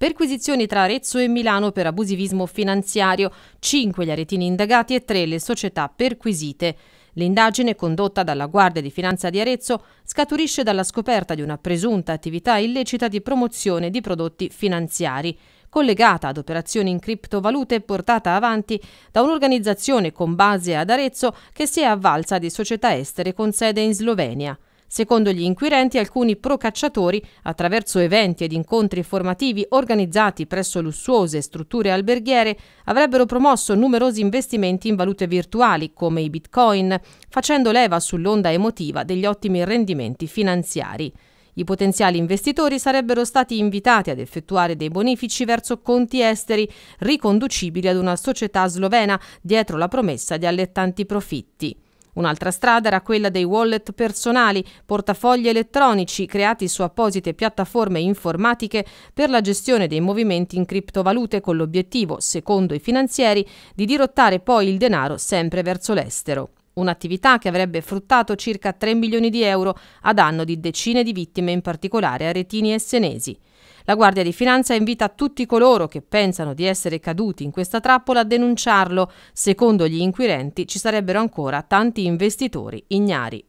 Perquisizioni tra Arezzo e Milano per abusivismo finanziario, 5 gli aretini indagati e 3 le società perquisite. L'indagine condotta dalla Guardia di Finanza di Arezzo scaturisce dalla scoperta di una presunta attività illecita di promozione di prodotti finanziari, collegata ad operazioni in criptovalute portata avanti da un'organizzazione con base ad Arezzo che si è avvalsa di società estere con sede in Slovenia. Secondo gli inquirenti, alcuni procacciatori, attraverso eventi ed incontri formativi organizzati presso lussuose strutture alberghiere, avrebbero promosso numerosi investimenti in valute virtuali, come i bitcoin, facendo leva sull'onda emotiva degli ottimi rendimenti finanziari. I potenziali investitori sarebbero stati invitati ad effettuare dei bonifici verso conti esteri riconducibili ad una società slovena dietro la promessa di allettanti profitti. Un'altra strada era quella dei wallet personali, portafogli elettronici creati su apposite piattaforme informatiche per la gestione dei movimenti in criptovalute con l'obiettivo, secondo i finanzieri, di dirottare poi il denaro sempre verso l'estero un'attività che avrebbe fruttato circa 3 milioni di euro a danno di decine di vittime, in particolare aretini e senesi. La Guardia di Finanza invita tutti coloro che pensano di essere caduti in questa trappola a denunciarlo. Secondo gli inquirenti ci sarebbero ancora tanti investitori ignari.